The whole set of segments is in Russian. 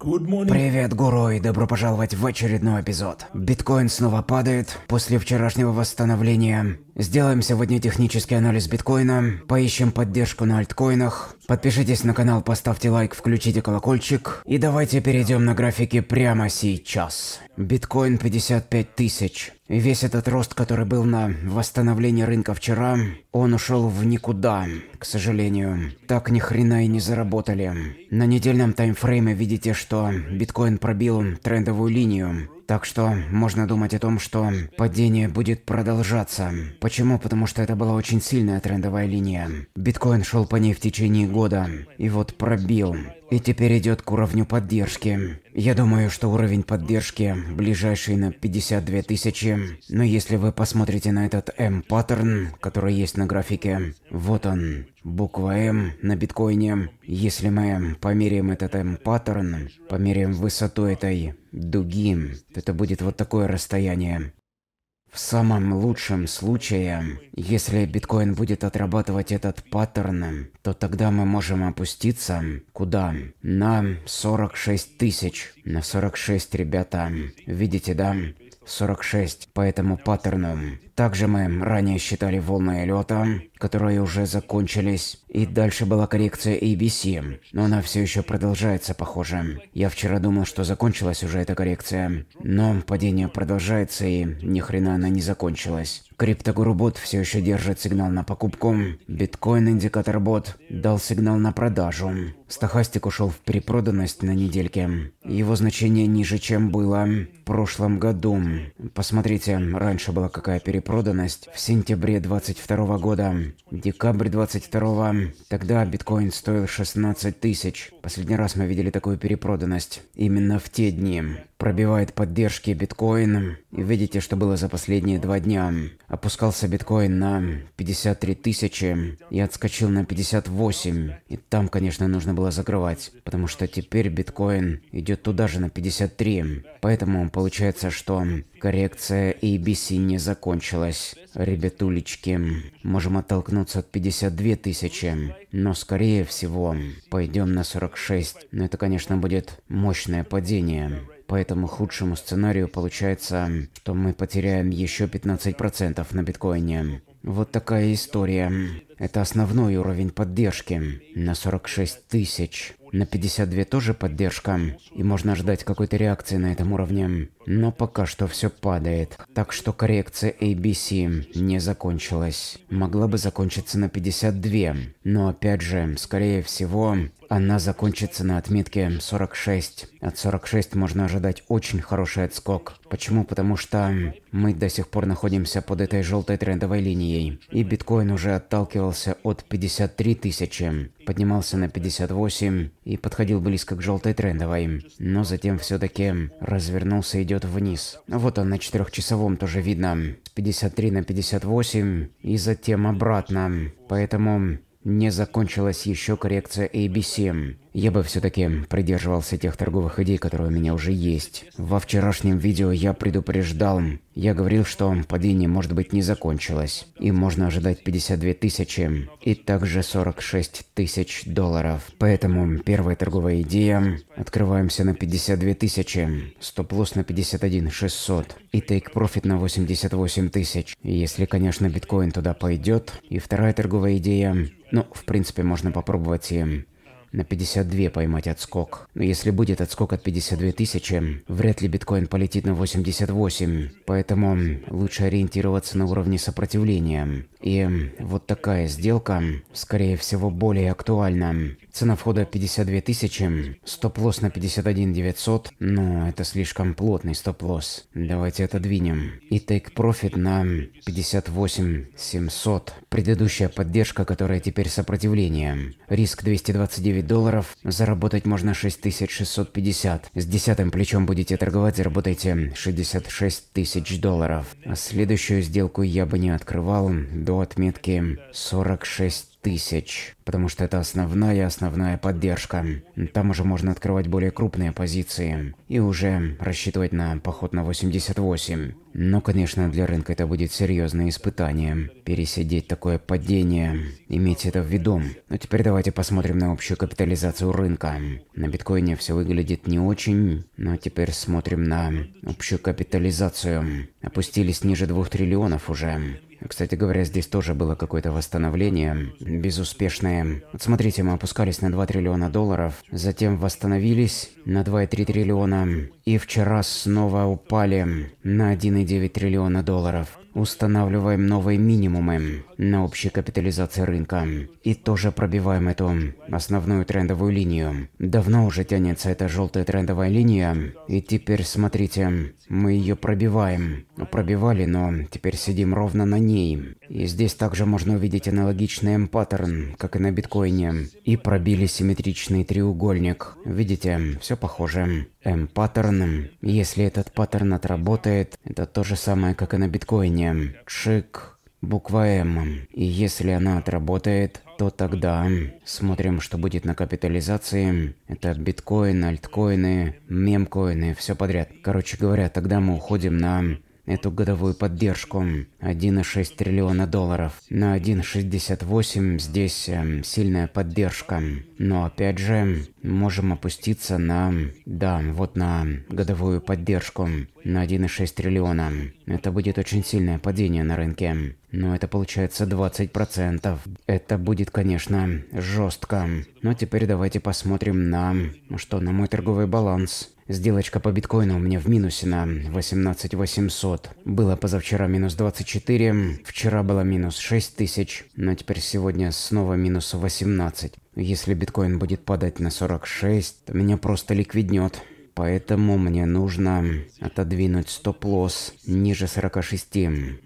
Привет, гуру, и добро пожаловать в очередной эпизод. Биткоин снова падает после вчерашнего восстановления. Сделаем сегодня технический анализ биткоина, поищем поддержку на альткоинах, подпишитесь на канал, поставьте лайк, включите колокольчик, и давайте перейдем на графики прямо сейчас. Биткоин 55 тысяч. Весь этот рост, который был на восстановление рынка вчера, он ушел в никуда, к сожалению. Так ни хрена и не заработали. На недельном таймфрейме видите, что биткоин пробил трендовую линию. Так что можно думать о том, что падение будет продолжаться. Почему? Потому что это была очень сильная трендовая линия. Биткоин шел по ней в течение года и вот пробил. И теперь идет к уровню поддержки. Я думаю, что уровень поддержки ближайший на 52 тысячи, но если вы посмотрите на этот M-паттерн, который есть на графике, вот он, буква M на биткоине. Если мы померяем этот m паттерн померяем высоту этой дуги, то это будет вот такое расстояние. В самом лучшем случае, если биткоин будет отрабатывать этот паттерн, то тогда мы можем опуститься куда? На 46 тысяч. На 46, ребята. Видите, да? 46 по этому паттерну. Также мы ранее считали волны лета, которые уже закончились, и дальше была коррекция ABC, но она все еще продолжается, похоже. Я вчера думал, что закончилась уже эта коррекция, но падение продолжается и ни хрена она не закончилась. Криптогурубот все еще держит сигнал на покупку, биткоин-индикатор-бот дал сигнал на продажу. Стахастик ушел в перепроданность на недельке. Его значение ниже, чем было в прошлом году. Посмотрите, раньше была какая перепроданность проданность в сентябре 22 года, декабрь 22 тогда биткоин стоил 16 тысяч. Последний раз мы видели такую перепроданность. Именно в те дни пробивает поддержки биткоин и видите, что было за последние два дня. Опускался биткоин на 53 тысячи и отскочил на 58. И там, конечно, нужно было закрывать, потому что теперь биткоин идет туда же на 53. Поэтому получается, что коррекция ABC не закончилась. Ребятулечки, можем оттолкнуться от 52 тысячи, но скорее всего пойдем на 46. Но это, конечно, будет мощное падение. Поэтому худшему сценарию получается, что мы потеряем еще 15% на биткоине. Вот такая история. Это основной уровень поддержки. На 46 тысяч. На 52 тоже поддержка. И можно ждать какой-то реакции на этом уровне. Но пока что все падает. Так что коррекция ABC не закончилась. Могла бы закончиться на 52. Но опять же, скорее всего, она закончится на отметке 46. От 46 можно ожидать очень хороший отскок. Почему? Потому что мы до сих пор находимся под этой желтой трендовой линией. И биткоин уже отталкивался от 53 тысячи, поднимался на 58 и подходил близко к желтой трендовой. Но затем все-таки развернулся и идет вниз. Вот он на четырехчасовом тоже видно. С 53 на 58 и затем обратно. Поэтому не закончилась еще коррекция ABC я бы все-таки придерживался тех торговых идей, которые у меня уже есть. Во вчерашнем видео я предупреждал, я говорил, что падение может быть не закончилось, и можно ожидать 52 тысячи и также 46 тысяч долларов. Поэтому первая торговая идея, открываемся на 52 тысячи, стоп-лосс на 51 600 и тейк-профит на 88 тысяч, если, конечно, биткоин туда пойдет. И вторая торговая идея, ну, в принципе, можно попробовать и на 52 поймать отскок. Но если будет отскок от 52 тысячи, вряд ли биткоин полетит на 88, поэтому лучше ориентироваться на уровне сопротивления. И вот такая сделка, скорее всего, более актуальна. Цена входа 52 тысячи, стоп-лосс на 51 900, но это слишком плотный стоп-лосс. Давайте это двинем. И тейк-профит на 58 700. Предыдущая поддержка, которая теперь сопротивление. Риск 229 долларов, заработать можно 6650. С десятым плечом будете торговать, заработаете 66 тысяч долларов. А следующую сделку я бы не открывал, до отметки 46 тысяч, потому что это основная-основная поддержка. Там уже можно открывать более крупные позиции и уже рассчитывать на поход на 88. Но, конечно, для рынка это будет серьезное испытание. Пересидеть такое падение, имейте это в виду. Но теперь давайте посмотрим на общую капитализацию рынка. На биткоине все выглядит не очень, но теперь смотрим на общую капитализацию. Опустились ниже 2 триллионов уже. Кстати говоря, здесь тоже было какое-то восстановление, безуспешное. Вот смотрите, мы опускались на 2 триллиона долларов, затем восстановились на 2,3 триллиона, и вчера снова упали на 1,9 триллиона долларов. Устанавливаем новые минимумы на общей капитализации рынка. И тоже пробиваем эту основную трендовую линию. Давно уже тянется эта желтая трендовая линия. И теперь смотрите, мы ее пробиваем. Ну, пробивали, но теперь сидим ровно на ней. И здесь также можно увидеть аналогичный паттерн, как и на биткоине. И пробили симметричный треугольник. Видите, все похоже. М-паттерн. Эм, если этот паттерн отработает, это то же самое, как и на биткоине. Чик, Буква М. И если она отработает, то тогда смотрим, что будет на капитализации. Это биткоин, альткоины, мемкоины, все подряд. Короче говоря, тогда мы уходим на эту годовую поддержку 1,6 триллиона долларов. На 1,68 здесь э, сильная поддержка. Но опять же, можем опуститься на... Да, вот на годовую поддержку на 1,6 триллиона. Это будет очень сильное падение на рынке. Но это получается 20%. Это будет, конечно, жестко. Но теперь давайте посмотрим на... Что, на мой торговый баланс. Сделочка по биткоину у меня в минусе на 18 800. Было позавчера минус 24, вчера было минус 6 тысяч, но теперь сегодня снова минус 18. Если биткоин будет падать на 46, то меня просто ликвиднет. Поэтому мне нужно отодвинуть стоп-лосс ниже 46.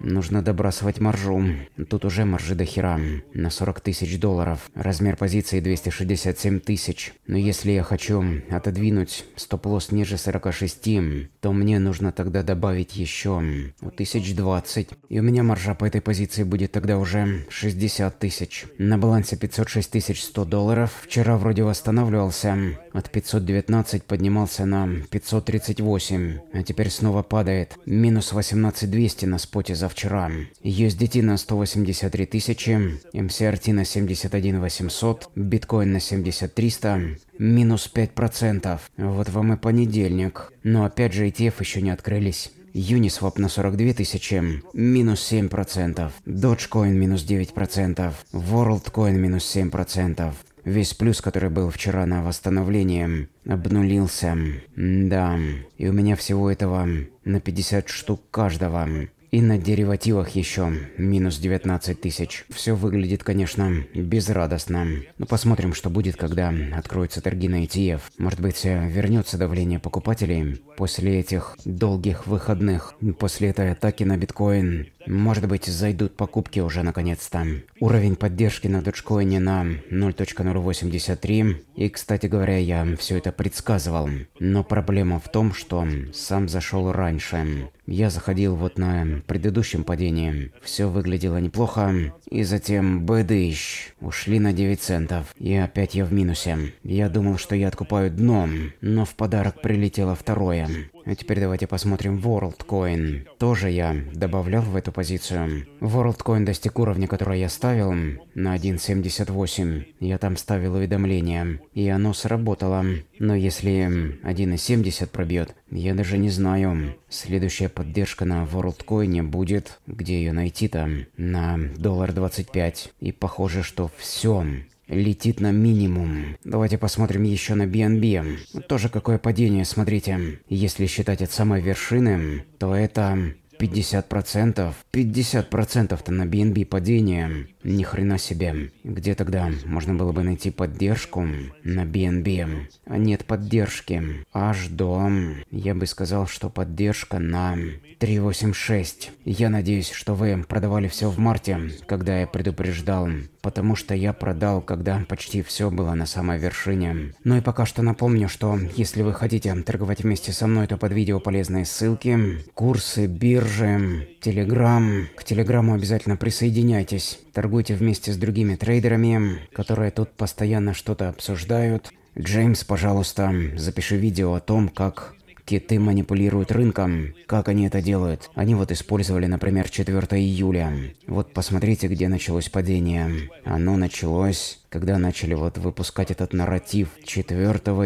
Нужно добрасывать маржу. Тут уже маржи до хера. На 40 тысяч долларов. Размер позиции 267 тысяч. Но если я хочу отодвинуть стоп-лосс ниже 46, то мне нужно тогда добавить еще 1020. И у меня маржа по этой позиции будет тогда уже 60 тысяч. На балансе 506 100 долларов. Вчера вроде восстанавливался. От 519 поднимался нам 538, а теперь снова падает. Минус 18200 на споте за вчера. USDT на 183 тысячи, MCRT на 71800, биткоин на 7300, минус 5%. Вот вам и понедельник. Но опять же ETF еще не открылись. Uniswap на 42 тысячи, минус 7%, Dogecoin минус 9%, WorldCoin минус 7%, Весь плюс, который был вчера на восстановление, обнулился. Да, и у меня всего этого на 50 штук каждого. И на деривативах еще минус 19 тысяч. Все выглядит, конечно, безрадостно. Но посмотрим, что будет, когда откроются торги на ETF. Может быть, вернется давление покупателей после этих долгих выходных, после этой атаки на биткоин. Может быть, зайдут покупки уже наконец-то. Уровень поддержки на доджкоине на 0.083. И, кстати говоря, я все это предсказывал. Но проблема в том, что сам зашел раньше. Я заходил вот на предыдущем падении. Все выглядело неплохо. И затем бэдыщ. Ушли на 9 центов. И опять я в минусе. Я думал, что я откупаю дно. Но в подарок прилетело второе. А теперь давайте посмотрим WorldCoin. Тоже я добавлял в эту позицию. WorldCoin достиг уровня, который я ставил, на 1.78. Я там ставил уведомление, и оно сработало. Но если 1.70 пробьет, я даже не знаю. Следующая поддержка на WorldCoin будет, где ее найти-то, на доллар 25. И похоже, что все летит на минимум. Давайте посмотрим еще на BNB. Тоже какое падение, смотрите. Если считать от самой вершины, то это 50%? 50%-то на BNB падение. Ни хрена себе. Где тогда можно было бы найти поддержку на BNB? А нет поддержки. Аж до... Я бы сказал, что поддержка на 386. Я надеюсь, что вы продавали все в марте, когда я предупреждал. Потому что я продал, когда почти все было на самой вершине. Ну и пока что напомню, что если вы хотите торговать вместе со мной, то под видео полезные ссылки, курсы, биржи. Поддерживаем Телеграм. К Телеграму обязательно присоединяйтесь. Торгуйте вместе с другими трейдерами, которые тут постоянно что-то обсуждают. Джеймс, пожалуйста, запиши видео о том, как киты манипулируют рынком. Как они это делают? Они вот использовали, например, 4 июля. Вот посмотрите, где началось падение. Оно началось когда начали вот выпускать этот нарратив 4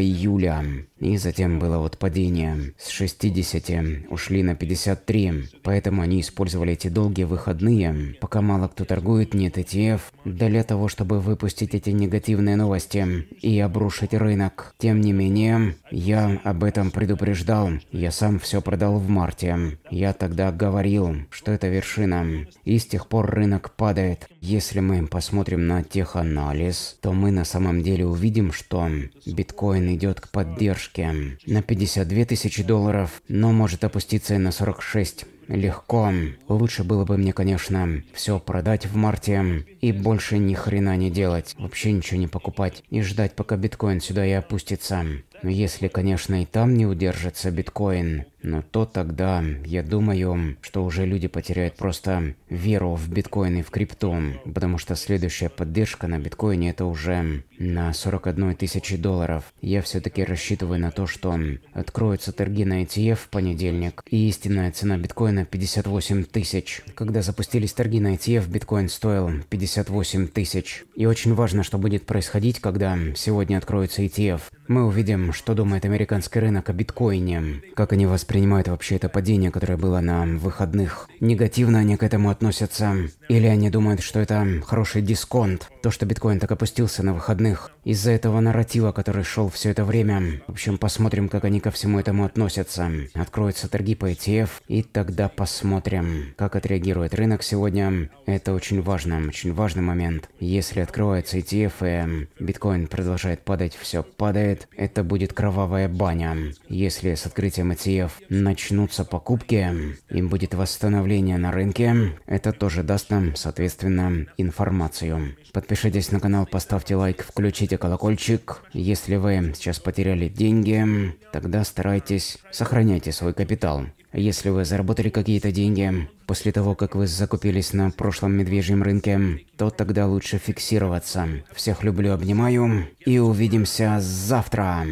июля. И затем было вот падение. С 60 ушли на 53. Поэтому они использовали эти долгие выходные. Пока мало кто торгует, нет ETF. Для того, чтобы выпустить эти негативные новости и обрушить рынок. Тем не менее, я об этом предупреждал. Я сам все продал в марте. Я тогда говорил, что это вершина. И с тех пор рынок падает. Если мы посмотрим на теханализ, анализ, то мы на самом деле увидим, что биткоин идет к поддержке на 52 тысячи долларов, но может опуститься и на 46 легко. Лучше было бы мне, конечно, все продать в марте и больше ни хрена не делать. Вообще ничего не покупать и ждать, пока биткоин сюда и опустится. Но если, конечно, и там не удержится биткоин, но то тогда, я думаю, что уже люди потеряют просто веру в биткоин и в крипту, потому что следующая поддержка на биткоине это уже на 41 тысячи долларов. Я все-таки рассчитываю на то, что откроются торги на ETF в понедельник, и истинная цена биткоина 58 тысяч. Когда запустились торги на ETF, биткоин стоил 58 тысяч. И очень важно, что будет происходить, когда сегодня откроется ETF. Мы увидим, что думает американский рынок о биткоине, как они воспринимают вообще это падение, которое было на выходных. Негативно они к этому относятся, или они думают, что это хороший дисконт, то, что биткоин так опустился на выходных, из-за этого нарратива, который шел все это время. В общем, посмотрим, как они ко всему этому относятся. Откроются торги по ETF, и тогда посмотрим, как отреагирует рынок сегодня. Это очень важно, очень важный момент. Если открываются ETF и биткоин продолжает падать, все падает, работает, это будет кровавая баня. Если с открытием ETF начнутся покупки, им будет восстановление на рынке, это тоже даст нам, соответственно, информацию. Подпишитесь на канал, поставьте лайк, включите колокольчик. Если вы сейчас потеряли деньги, тогда старайтесь, сохраняйте свой капитал. Если вы заработали какие-то деньги после того, как вы закупились на прошлом медвежьем рынке, то тогда лучше фиксироваться. Всех люблю, обнимаю и увидимся завтра.